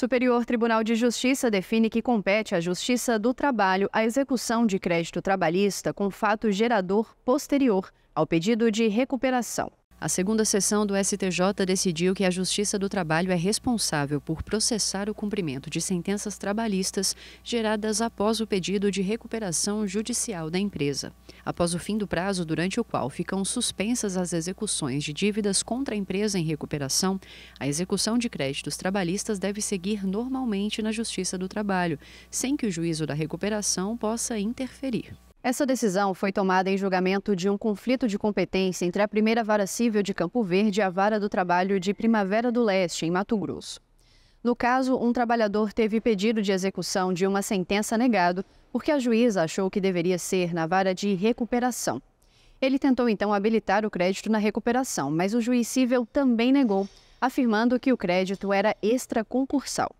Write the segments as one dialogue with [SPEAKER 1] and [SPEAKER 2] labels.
[SPEAKER 1] Superior Tribunal de Justiça define que compete à Justiça do Trabalho a execução de crédito trabalhista com fato gerador posterior ao pedido de recuperação. A segunda sessão do STJ decidiu que a Justiça do Trabalho é responsável por processar o cumprimento de sentenças trabalhistas geradas após o pedido de recuperação judicial da empresa. Após o fim do prazo durante o qual ficam suspensas as execuções de dívidas contra a empresa em recuperação, a execução de créditos trabalhistas deve seguir normalmente na Justiça do Trabalho, sem que o juízo da recuperação possa interferir. Essa decisão foi tomada em julgamento de um conflito de competência entre a primeira vara civil de Campo Verde e a vara do trabalho de Primavera do Leste, em Mato Grosso. No caso, um trabalhador teve pedido de execução de uma sentença negado porque a juíza achou que deveria ser na vara de recuperação. Ele tentou então habilitar o crédito na recuperação, mas o juiz civil também negou, afirmando que o crédito era extraconcursal.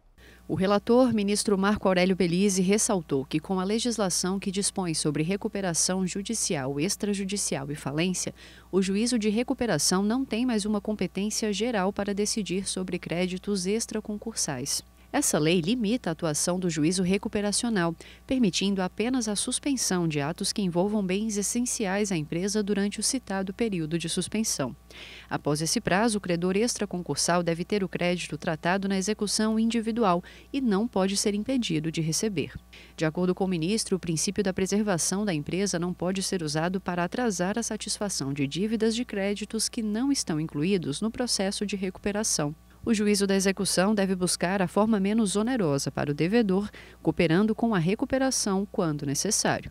[SPEAKER 1] O relator, ministro Marco Aurélio Belize, ressaltou que, com a legislação que dispõe sobre recuperação judicial, extrajudicial e falência, o juízo de recuperação não tem mais uma competência geral para decidir sobre créditos extraconcursais. Essa lei limita a atuação do juízo recuperacional, permitindo apenas a suspensão de atos que envolvam bens essenciais à empresa durante o citado período de suspensão. Após esse prazo, o credor extraconcursal deve ter o crédito tratado na execução individual e não pode ser impedido de receber. De acordo com o ministro, o princípio da preservação da empresa não pode ser usado para atrasar a satisfação de dívidas de créditos que não estão incluídos no processo de recuperação. O juízo da execução deve buscar a forma menos onerosa para o devedor, cooperando com a recuperação quando necessário.